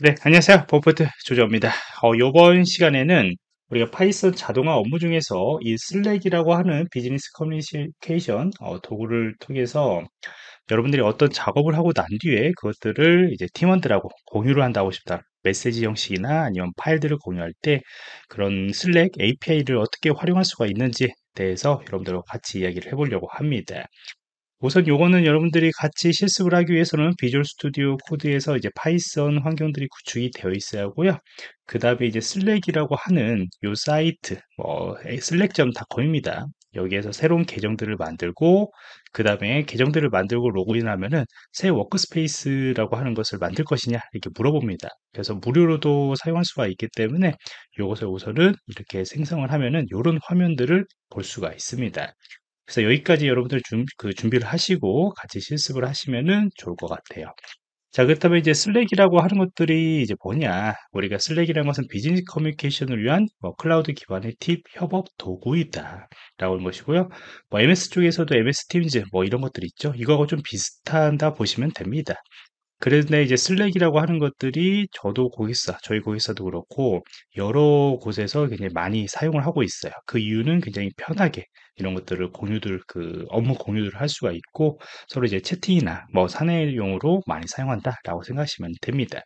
네, 안녕하세요. 버퍼트 조조입니다. 어, 이번 시간에는 우리가 파이썬 자동화 업무 중에서 이 슬랙이라고 하는 비즈니스 커뮤니케이션 어, 도구를 통해서 여러분들이 어떤 작업을 하고 난 뒤에 그것들을 이제 팀원들하고 공유를 한다고 싶다. 메시지 형식이나 아니면 파일들을 공유할 때 그런 슬랙 API를 어떻게 활용할 수가 있는지 대해서 여러분들과 같이 이야기를 해보려고 합니다. 우선 요거는 여러분들이 같이 실습을 하기 위해서는 비주얼 스튜디오 코드에서 이제 파이썬 환경들이 구축이 되어 있어야 하고요. 그 다음에 이제 슬랙이라고 하는 요 사이트, 뭐, 슬랙.com입니다. 여기에서 새로운 계정들을 만들고, 그 다음에 계정들을 만들고 로그인하면은 새 워크스페이스라고 하는 것을 만들 것이냐, 이렇게 물어봅니다. 그래서 무료로도 사용할 수가 있기 때문에 요것을 우선은 이렇게 생성을 하면은 요런 화면들을 볼 수가 있습니다. 그래서 여기까지 여러분들 준, 그 준비를 하시고 같이 실습을 하시면 좋을 것 같아요. 자, 그렇다면 이제 슬랙이라고 하는 것들이 이제 뭐냐? 우리가 슬랙이라는 것은 비즈니스 커뮤니케이션을 위한 뭐 클라우드 기반의 팁 협업 도구이다. 라고 하는 것이고요. 뭐 MS 쪽에서도 MS 팀즈 뭐 이런 것들 있죠. 이거하고 좀 비슷하다 보시면 됩니다. 그런데 이제 슬랙이라고 하는 것들이 저도 고객사, 저희 고객사도 그렇고 여러 곳에서 굉장히 많이 사용을 하고 있어요. 그 이유는 굉장히 편하게 이런 것들을 공유들 그 업무 공유를 할 수가 있고 서로 이제 채팅이나 뭐 사내용으로 많이 사용한다라고 생각하시면 됩니다.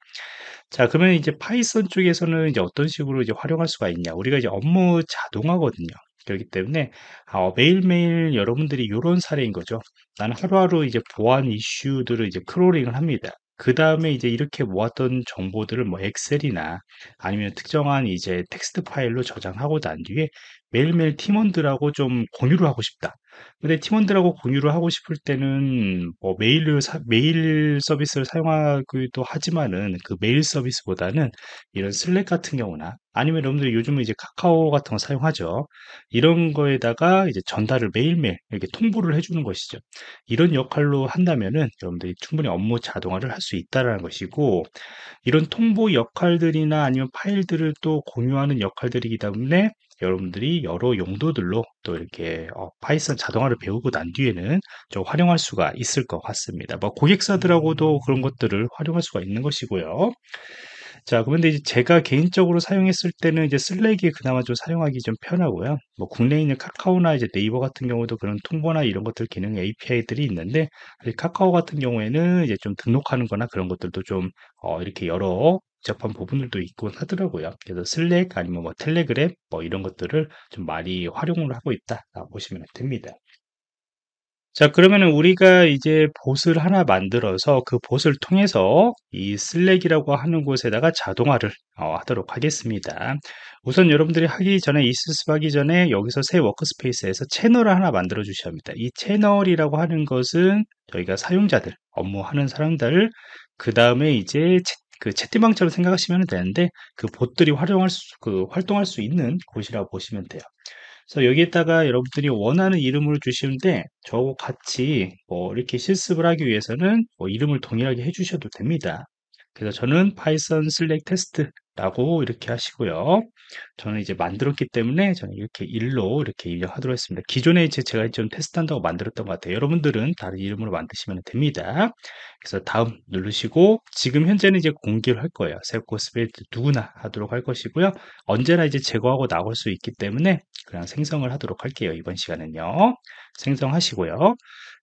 자 그러면 이제 파이썬 쪽에서는 이제 어떤 식으로 이제 활용할 수가 있냐? 우리가 이제 업무 자동화거든요. 그렇기 때문에 어, 매일매일 여러분들이 이런 사례인 거죠. 나는 하루하루 이제 보안 이슈들을 이제 크롤링을 합니다. 그다음에 이제 이렇게 모았던 정보들을 뭐 엑셀이나 아니면 특정한 이제 텍스트 파일로 저장하고 난 뒤에 매일매일 팀원들하고 좀 공유를 하고 싶다. 근데 팀원들하고 공유를 하고 싶을 때는 뭐 메일을 사, 메일 서비스를 사용하기도 하지만은 그 메일 서비스보다는 이런 슬랙 같은 경우나 아니면 여러분들이 요즘은 이제 카카오 같은 거 사용하죠. 이런 거에다가 이제 전달을 매일매일 이렇게 통보를 해주는 것이죠. 이런 역할로 한다면은 여러분들이 충분히 업무 자동화를 할 수 있다라는 것이고 이런 통보 역할들이나 아니면 파일들을 또 공유하는 역할들이기 때문에 여러분들이 여러 용도들로 또 이렇게 어, 파이썬 자동화를 배우고 난 뒤에는 좀 활용할 수가 있을 것 같습니다. 뭐 고객사들하고도 음. 그런 것들을 활용할 수가 있는 것이고요. 자, 그런데 이제 제가 개인적으로 사용했을 때는 이제 슬랙이 그나마 좀 사용하기 좀 편하고요. 뭐 국내에 있는 카카오나 이제 네이버 같은 경우도 그런 통보나 이런 것들 기능 API들이 있는데 카카오 같은 경우에는 이제 좀 등록하는 거나 그런 것들도 좀 어, 이렇게 여러 접한 부분들도 있곤 하더라고요. 그래서 슬랙 아니면 뭐 텔레그램 뭐 이런 것들을 좀 많이 활용을 하고 있다 보시면 됩니다. 자, 그러면 우리가 이제 봇을 하나 만들어서 그 봇을 통해서 이 슬랙이라고 하는 곳에다가 자동화를 어, 하도록 하겠습니다. 우선 여러분들이 하기 전에 이스스하기 전에 여기서 새 워크스페이스에서 채널을 하나 만들어 주셔야 합니다. 이 채널이라고 하는 것은 저희가 사용자들, 업무하는 사람들, 그 다음에 이제 그 채팅방처럼 생각하시면 되는데 그 봇들이 활용할 수, 그 활동할 수 있는 곳이라고 보시면 돼요. 그래서 여기에다가 여러분들이 원하는 이름을 주시는데 저하고 같이 뭐 이렇게 실습을 하기 위해서는 뭐 이름을 동일하게 해주셔도 됩니다. 그래서 저는 파이썬 슬랙 테스트라고 이렇게 하시고요. 저는 이제 만들었기 때문에 저는 이렇게 일로 이렇게 입력하도록 했습니다. 기존에 이제 제가 좀 테스트한다고 만들었던 것 같아요. 여러분들은 다른 이름으로 만드시면 됩니다. 그래서 다음 누르시고 지금 현재는 이제 공개를 할 거예요. 세코스 이드 누구나 하도록 할 것이고요. 언제나 이제 제거하고 나올 수 있기 때문에 그냥 생성을 하도록 할게요. 이번 시간은요. 생성하시고요.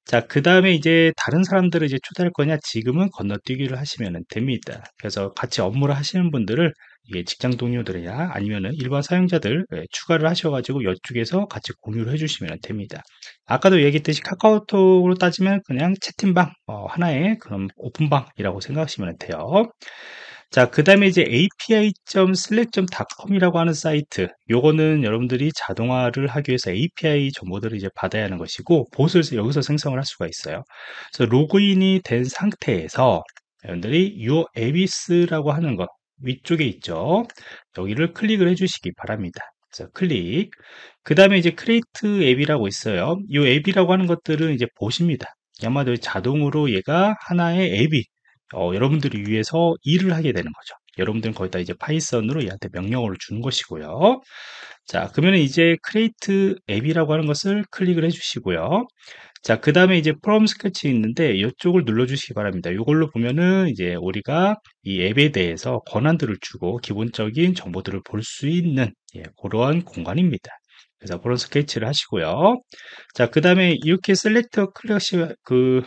자, 그 다음에 이제 다른 사람들을 이제 초대할 거냐 지금은 건너뛰기를 하시면 됩니다. 그래서 같이 업무를 하시는 분들을 이게 직장 동료들이나 아니면은 일반 사용자들 예, 추가를 하셔가지고 이쪽에서 같이 공유를 해주시면 됩니다. 아까도 얘기했듯이 카카오톡으로 따지면 그냥 채팅방 어, 하나의 그런 오픈방이라고 생각하시면 돼요. 자, 그 다음에 이제 api.slack.com이라고 하는 사이트. 요거는 여러분들이 자동화를 하기 위해서 API 정보들을 이제 받아야 하는 것이고, 보수를 여기서 생성을 할 수가 있어요. 그래서 로그인이 된 상태에서 여러분들이 요 에비스라고 하는 것 위쪽에 있죠. 여기를 클릭을 해주시기 바랍니다. 그래서 클릭. 그 다음에 이제 크레이트 앱이라고 있어요. 이 앱이라고 하는 것들은 이제 보십니다. 아마도 자동으로 얘가 하나의 앱이 어, 여러분들을 위해서 일을 하게 되는 거죠. 여러분들은 거의 다 이제 파이썬으로 얘한테 명령어를 주는 것이고요. 자, 그러면 이제 create 앱이라고 하는 것을 클릭을 해주시고요. 자, 그 다음에 이제 프롬 스케치 있는데 이쪽을 눌러주시기 바랍니다. 이걸로 보면은 이제 우리가 이 앱에 대해서 권한들을 주고 기본적인 정보들을 볼 수 있는 예, 그러한 공간입니다. 그래서 그런 스케치를 하시고요. 자, 그 다음에 이렇게 셀렉터 클래시 그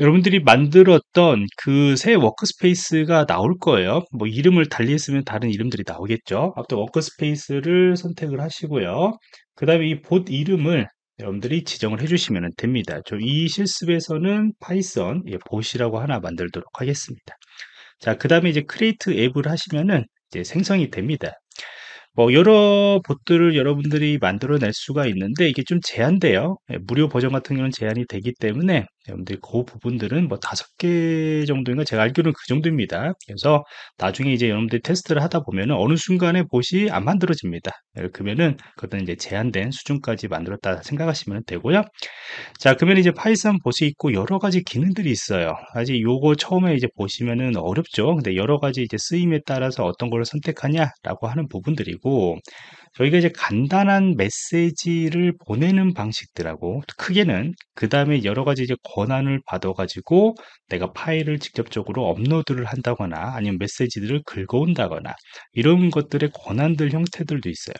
여러분들이 만들었던 그 새 워크스페이스가 나올 거예요. 뭐 이름을 달리 했으면 다른 이름들이 나오겠죠. 앞서 워크스페이스를 선택을 하시고요. 그 다음에 이봇 이름을 여러분들이 지정을 해주시면 됩니다. 저이 실습에서는 파이썬 예, 봇이라고 하나 만들도록 하겠습니다. 자, 그 다음에 이제 크리에이트 앱을 하시면은 이제 생성이 됩니다. 뭐 여러 봇들을 여러분들이 만들어낼 수가 있는데 이게 좀 제한돼요. 예, 무료 버전 같은 경우는 제한이 되기 때문에 여러분들 그 부분들은 뭐 다섯 개 정도인가 제가 알기로는 그 정도입니다. 그래서 나중에 이제 여러분들이 테스트를 하다 보면 어느 순간에 봇이 안 만들어집니다. 그러면은 그것은 이제 제한된 수준까지 만들었다 생각하시면 되고요. 자, 그러면 이제 파이썬 봇이 있고 여러 가지 기능들이 있어요. 아직 요거 처음에 이제 보시면은 어렵죠. 근데 여러 가지 이제 쓰임에 따라서 어떤 걸 선택하냐라고 하는 부분들이고 저희가 이제 간단한 메시지를 보내는 방식들하고 크게는 그 다음에 여러 가지 이제 권한을 받아가지고 내가 파일을 직접적으로 업로드를 한다거나 아니면 메시지들을 긁어온다거나 이런 것들의 권한들 형태들도 있어요.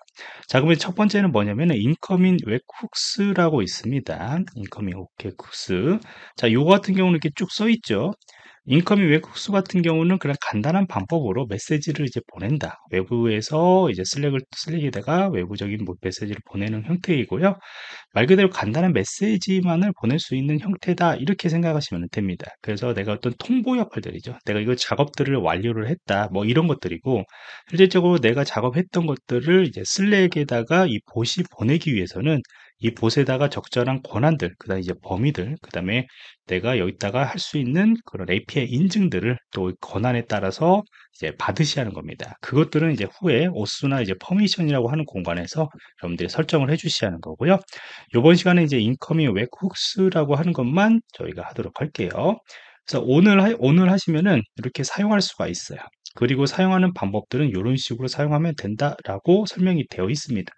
자, 그러면 첫 번째는 뭐냐면 인커밍 웹쿡스라고 있습니다. 인커밍 오케이 쿡스. 자, 요거 같은 경우는 이렇게 쭉 써 있죠. 인컴이 외국수 같은 경우는 그냥 간단한 방법으로 메시지를 이제 보낸다. 외부에서 이제 슬랙을 슬랙에다가 외부적인 뭐 메시지를 보내는 형태이고요. 말 그대로 간단한 메시지만을 보낼 수 있는 형태다. 이렇게 생각하시면 됩니다. 그래서 내가 어떤 통보 역할들이죠. 내가 이거 작업들을 완료를 했다. 뭐 이런 것들이고 실제적으로 내가 작업했던 것들을 이제 슬랙에다가 이 보시 보내기 위해서는 이보 봇에다가 적절한 권한들, 그 다음에 이제 범위들, 그 다음에 내가 여기다가 할 수 있는 그런 API 인증들을 또 권한에 따라서 이제 받으시 하는 겁니다. 그것들은 이제 후에 오수나 이제 퍼미션이라고 하는 공간에서 여러분들이 설정을 해주셔야 하는 거고요. 요번 시간에 이제 인컴이 웹훅스라고 하는 것만 저희가 하도록 할게요. 그래서 오늘, 오늘 하시면은 이렇게 사용할 수가 있어요. 그리고 사용하는 방법들은 이런 식으로 사용하면 된다라고 설명이 되어 있습니다.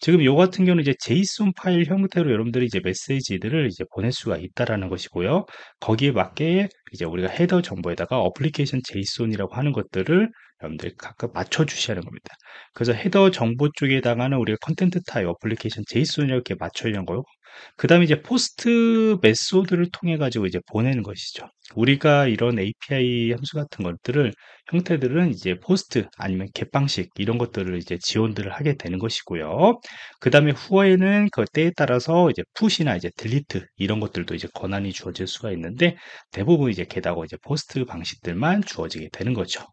지금 요 같은 경우는 이제 j s o 파일 형태로 여러분들이 이제 메시지들을 이제 보낼 수가 있다라는 것이고요. 거기에 맞게 이제 우리가 헤더 정보에다가 어플리케이션 제이 o n 이라고 하는 것들을 여러분들이 각각 맞춰 주셔야 하는 겁니다. 그래서 헤더 정보 쪽에다가는 우리가 컨텐트 타입 어플리케이션 제이라고 이렇게 맞춰 있는 거요. 그 다음에 이제 포스트 메소드를 통해 가지고 이제 보내는 것이죠. 우리가 이런 API 함수 같은 것들을 형태들은 이제 포스트 아니면 겟 방식 이런 것들을 이제 지원들을 하게 되는 것이고요. 그 다음에 후에는 그때에 따라서 이제 푸시나 이제 딜리트 이런 것들도 이제 권한이 주어질 수가 있는데 대부분 이제 겟하고 이제 포스트 방식들만 주어지게 되는 거죠.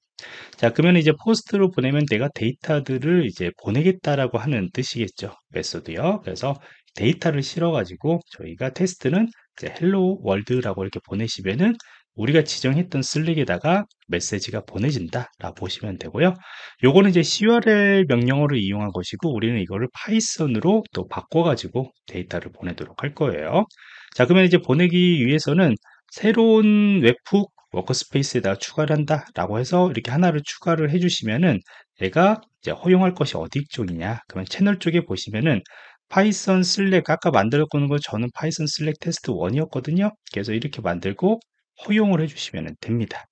자, 그러면 이제 포스트로 보내면 내가 데이터들을 이제 보내겠다라고 하는 뜻이겠죠. 메소드요. 그래서 데이터를 실어가지고 저희가 테스트는 이제 헬로 월드라고 이렇게 보내시면은 우리가 지정했던 슬릭에다가 메시지가 보내진다 라고 보시면 되고요 요거는 이제 curl 명령어를 이용한 것이고 우리는 이거를 파이썬으로 또 바꿔 가지고 데이터를 보내도록 할 거예요 자 그러면 이제 보내기 위해서는 새로운 웹북 워크스페이스에다 추가를 한다 라고 해서 이렇게 하나를 추가를 해주시면은 얘가 이제 허용할 것이 어디 쪽이냐 그러면 채널 쪽에 보시면은 파이썬 슬랙 아까 만들었는거 저는 파이썬 슬랙 테스트 1이었거든요. 그래서 이렇게 만들고 허용을 해주시면 됩니다.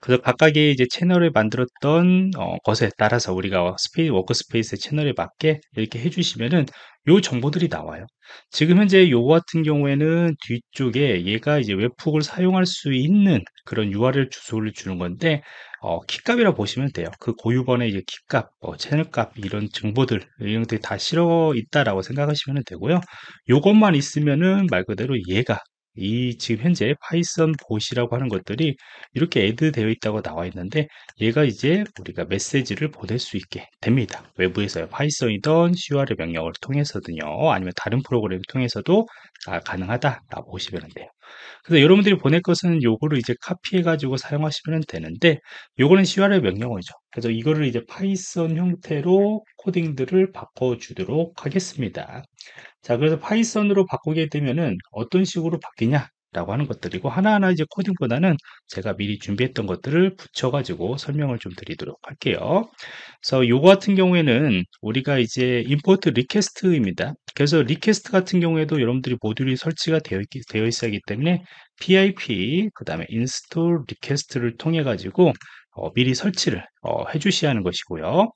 그래서 각각의 이제 채널을 만들었던 어, 것에 따라서 우리가 스페이스 워크스페이스의 채널에 맞게 이렇게 해주시면은 요 정보들이 나와요. 지금 현재 요거 같은 경우에는 뒤쪽에 얘가 이제 웹북을 사용할 수 있는 그런 URL 주소를 주는 건데 어, 키값이라 보시면 돼요. 그 고유번의 이제 키값, 뭐 채널값 이런 정보들 이런 것들이 다 실어 있다라고 생각하시면 되고요. 요것만 있으면은 말 그대로 얘가 이 지금 현재 파이썬 봇이라고 하는 것들이 이렇게 애드 되어 있다고 나와 있는데 얘가 이제 우리가 메시지를 보낼 수 있게 됩니다 외부에서요 파이썬이던 c r 의 명령을 통해서든요 아니면 다른 프로그램을 통해서도 가능하다 라고 보시면 돼요 그래서 여러분들이 보낼 것은 요거를 이제 카피해 가지고 사용하시면 되는데 요거는 CURL 명령어죠. 그래서 이거를 이제 파이썬 형태로 코딩들을 바꿔 주도록 하겠습니다. 자, 그래서 파이썬으로 바꾸게 되면은 어떤 식으로 바뀌냐? 라고 하는 것들이고 하나하나 이제 코딩보다는 제가 미리 준비했던 것들을 붙여가지고 설명을 좀 드리도록 할게요. 그래서 요거 같은 경우에는 우리가 이제 임포트 리퀘스트입니다. 그래서 리퀘스트 같은 경우에도 여러분들이 모듈이 설치가 되어, 있, 되어 있어야 하기 때문에 pip 그 다음에 install 리퀘스트를 통해 가지고 어, 미리 설치를 어, 해주셔야 하는 것이고요.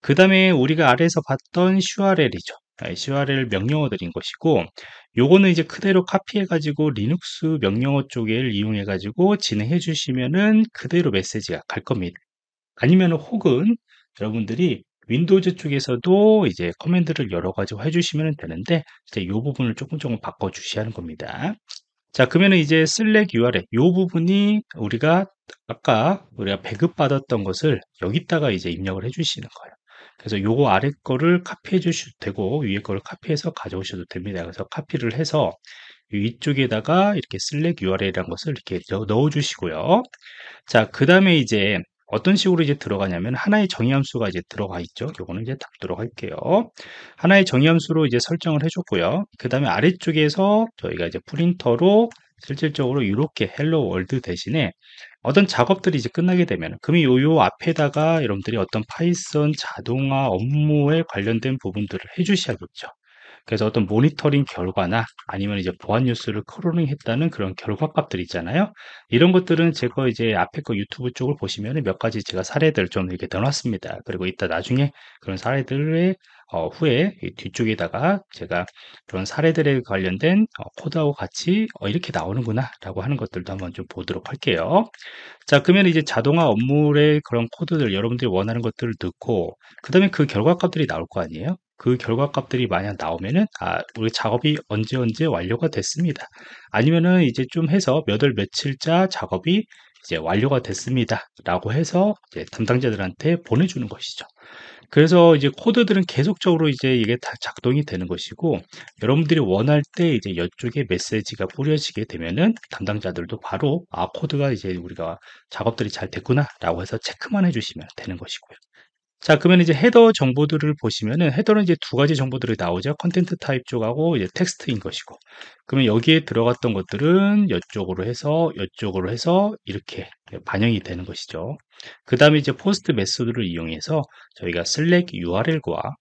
그 다음에 우리가 아래에서 봤던 URL이죠. CURL 명령어 드린 것이고 요거는 이제 그대로 카피해 가지고 리눅스 명령어 쪽을 이용해 가지고 진행해 주시면은 그대로 메시지가 갈 겁니다 아니면 혹은 여러분들이 윈도우즈 쪽에서도 이제 커맨드를 여러 가지 해주시면 되는데 이제 요 부분을 조금 조금 바꿔 주시 하는 겁니다 자 그러면 이제 슬랙 URL 이 부분이 우리가 아까 우리가 배급 받았던 것을 여기다가 이제 입력을 해 주시는 거예요 그래서 요거 아래 거를 카피해 주셔도 되고 위에 거를 카피해서 가져오셔도 됩니다. 그래서 카피를 해서 위쪽에다가 이렇게 슬랙 URL이라는 것을 이렇게 넣어 주시고요. 자, 그 다음에 이제 어떤 식으로 이제 들어가냐면 하나의 정의함수가 이제 들어가 있죠. 요거는 이제 닫도록 할게요. 하나의 정의함수로 이제 설정을 해줬고요. 그 다음에 아래쪽에서 저희가 이제 프린터로 실질적으로 이렇게 헬로 월드 대신에 어떤 작업들이 이제 끝나게 되면 그럼 요요 앞에다가 여러분들이 어떤 파이썬 자동화 업무에 관련된 부분들을 해주셔야겠죠. 그래서 어떤 모니터링 결과나 아니면 이제 보안 뉴스를 크롤링 했다는 그런 결과값들 이 있잖아요. 이런 것들은 제가 이제 앞에 거 유튜브 쪽을 보시면 몇 가지 제가 사례들 좀 이렇게 넣어놨습니다. 그리고 이따 나중에 그런 사례들의 어, 후에 뒤쪽에다가 제가 그런 사례들에 관련된 어, 코드하고 같이 어, 이렇게 나오는구나 라고 하는 것들도 한번 좀 보도록 할게요 자 그러면 이제 자동화 업무의 그런 코드들 여러분들이 원하는 것들을 넣고 그 다음에 그 결과값들이 나올 거 아니에요 그 결과값들이 만약 나오면은 아 우리 작업이 언제 언제 완료가 됐습니다 아니면은 이제 좀 해서 몇 월 며칠자 작업이 이제 완료가 됐습니다 라고 해서 담당자들한테 보내주는 것이죠 그래서 이제 코드들은 계속적으로 이제 이게 다 작동이 되는 것이고 여러분들이 원할 때 이제 이쪽에 메시지가 뿌려지게 되면은 담당자들도 바로 아 코드가 이제 우리가 작업들이 잘 됐구나 라고 해서 체크만 해주시면 되는 것이고요. 자 그러면 이제 헤더 정보들을 보시면은 헤더는 이제 두 가지 정보들이 나오죠 컨텐트 타입 쪽하고 이제 텍스트인 것이고 그러면 여기에 들어갔던 것들은 이쪽으로 해서 이쪽으로 해서 이렇게 반영이 되는 것이죠 그 다음에 이제 포스트 메소드를 이용해서 저희가 슬랙 URL과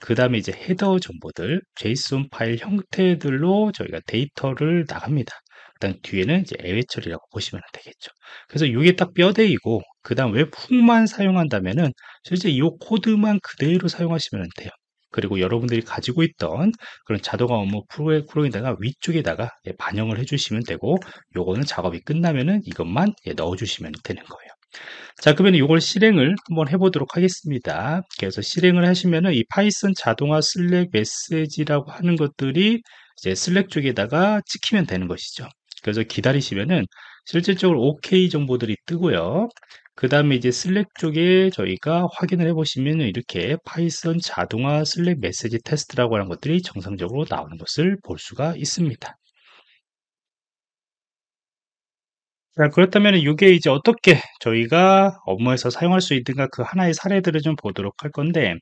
그 다음에 이제 헤더 정보들, JSON 파일 형태들로 저희가 데이터를 나갑니다. 일단 뒤에는 이제 애외 처리라고 보시면 되겠죠. 그래서 이게 딱 뼈대이고 그 다음 웹 훅만 사용한다면은 실제 이 코드만 그대로 사용하시면 돼요. 그리고 여러분들이 가지고 있던 그런 자동화 업무 프로그램에다가 위쪽에다가 반영을 해주시면 되고 요거는 작업이 끝나면은 이것만 넣어주시면 되는 거예요. 자 그러면 이걸 실행을 한번 해보도록 하겠습니다 그래서 실행을 하시면은 이 파이썬 자동화 슬랙 메시지라고 하는 것들이 이제 슬랙 쪽에다가 찍히면 되는 것이죠 그래서 기다리시면은 실질적으로 OK 정보들이 뜨고요 그 다음에 이제 슬랙 쪽에 저희가 확인을 해보시면 이렇게 파이썬 자동화 슬랙 메시지 테스트라고 하는 것들이 정상적으로 나오는 것을 볼 수가 있습니다 그렇다면 이게 이제 어떻게 저희가 업무에서 사용할 수 있는가 그 하나의 사례들을 좀 보도록 할 건데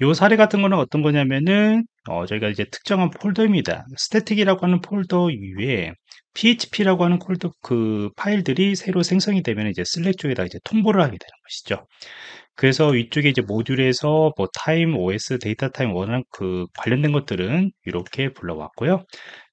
이 사례 같은 거는 어떤 거냐면은 어, 저희가 이제 특정한 폴더입니다. 스태틱이라고 하는 폴더 위에 PHP라고 하는 폴더 그 파일들이 새로 생성이 되면 이제 슬랙 쪽에다 이제 통보를 하게 되는 것이죠. 그래서 이쪽에 이제 모듈에서 뭐 타임 OS, 데이터 타임 원랑 그 관련된 것들은 이렇게 불러왔고요.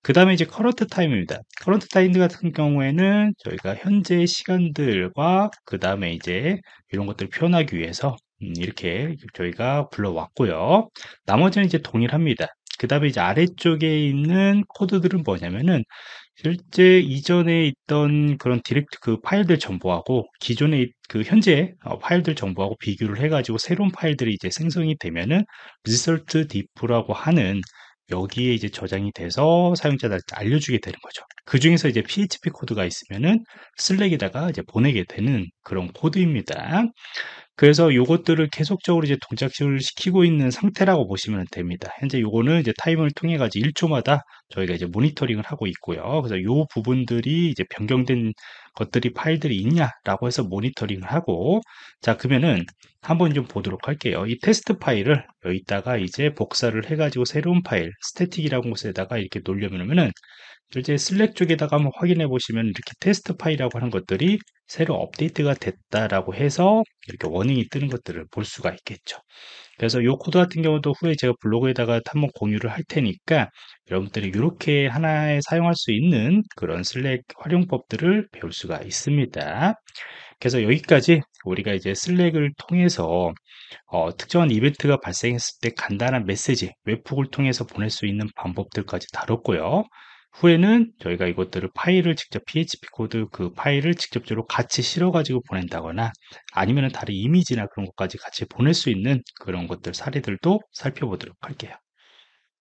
그 다음에 이제 커런트 타임입니다. 커런트 타임 같은 경우에는 저희가 현재 시간들과 그 다음에 이제 이런 것들을 표현하기 위해서 음, 이렇게 저희가 불러왔고요. 나머지는 이제 동일합니다. 그 다음에 이제 아래쪽에 있는 코드들은 뭐냐면은 실제 이전에 있던 그런 디렉트 그 파일들 정보하고 기존에 그 현재 어, 파일들 정보하고 비교를 해가지고 새로운 파일들이 이제 생성이 되면은 result diff라고 하는 여기에 이제 저장이 돼서 사용자들한테 알려주게 되는 거죠. 그 중에서 이제 PHP 코드가 있으면은 슬랙에다가 이제 보내게 되는 그런 코드입니다. 그래서 이것들을 계속적으로 이제 동작시를 시키고 있는 상태라고 보시면 됩니다. 현재 요거는 이제 타이머를 통해 가지고 1초마다 저희가 이제 모니터링을 하고 있고요. 그래서 요 부분들이 이제 변경된 것들이 파일들이 있냐라고 해서 모니터링을 하고 자 그러면은 한번 좀 보도록 할게요. 이 테스트 파일을 여기다가 이제 복사를 해가지고 새로운 파일 스태틱이라는 곳에다가 이렇게 놓으려면은 실제 슬랙 쪽에다가 한번 확인해 보시면 이렇게 테스트 파일이라고 하는 것들이 새로 업데이트가 됐다라고 해서 이렇게 워닝이 뜨는 것들을 볼 수가 있겠죠. 그래서 이 코드 같은 경우도 후에 제가 블로그에다가 한번 공유를 할 테니까 여러분들이 이렇게 하나에 사용할 수 있는 그런 슬랙 활용법들을 배울 수가 있습니다. 그래서 여기까지 우리가 이제 슬랙을 통해서 어, 특정한 이벤트가 발생했을 때 간단한 메시지, 웹북을 통해서 보낼 수 있는 방법들까지 다뤘고요. 후에는 저희가 이것들을 파일을 직접 PHP 코드 그 파일을 직접적으로 같이 실어가지고 보낸다거나 아니면 다른 이미지나 그런 것까지 같이 보낼 수 있는 그런 것들 사례들도 살펴보도록 할게요.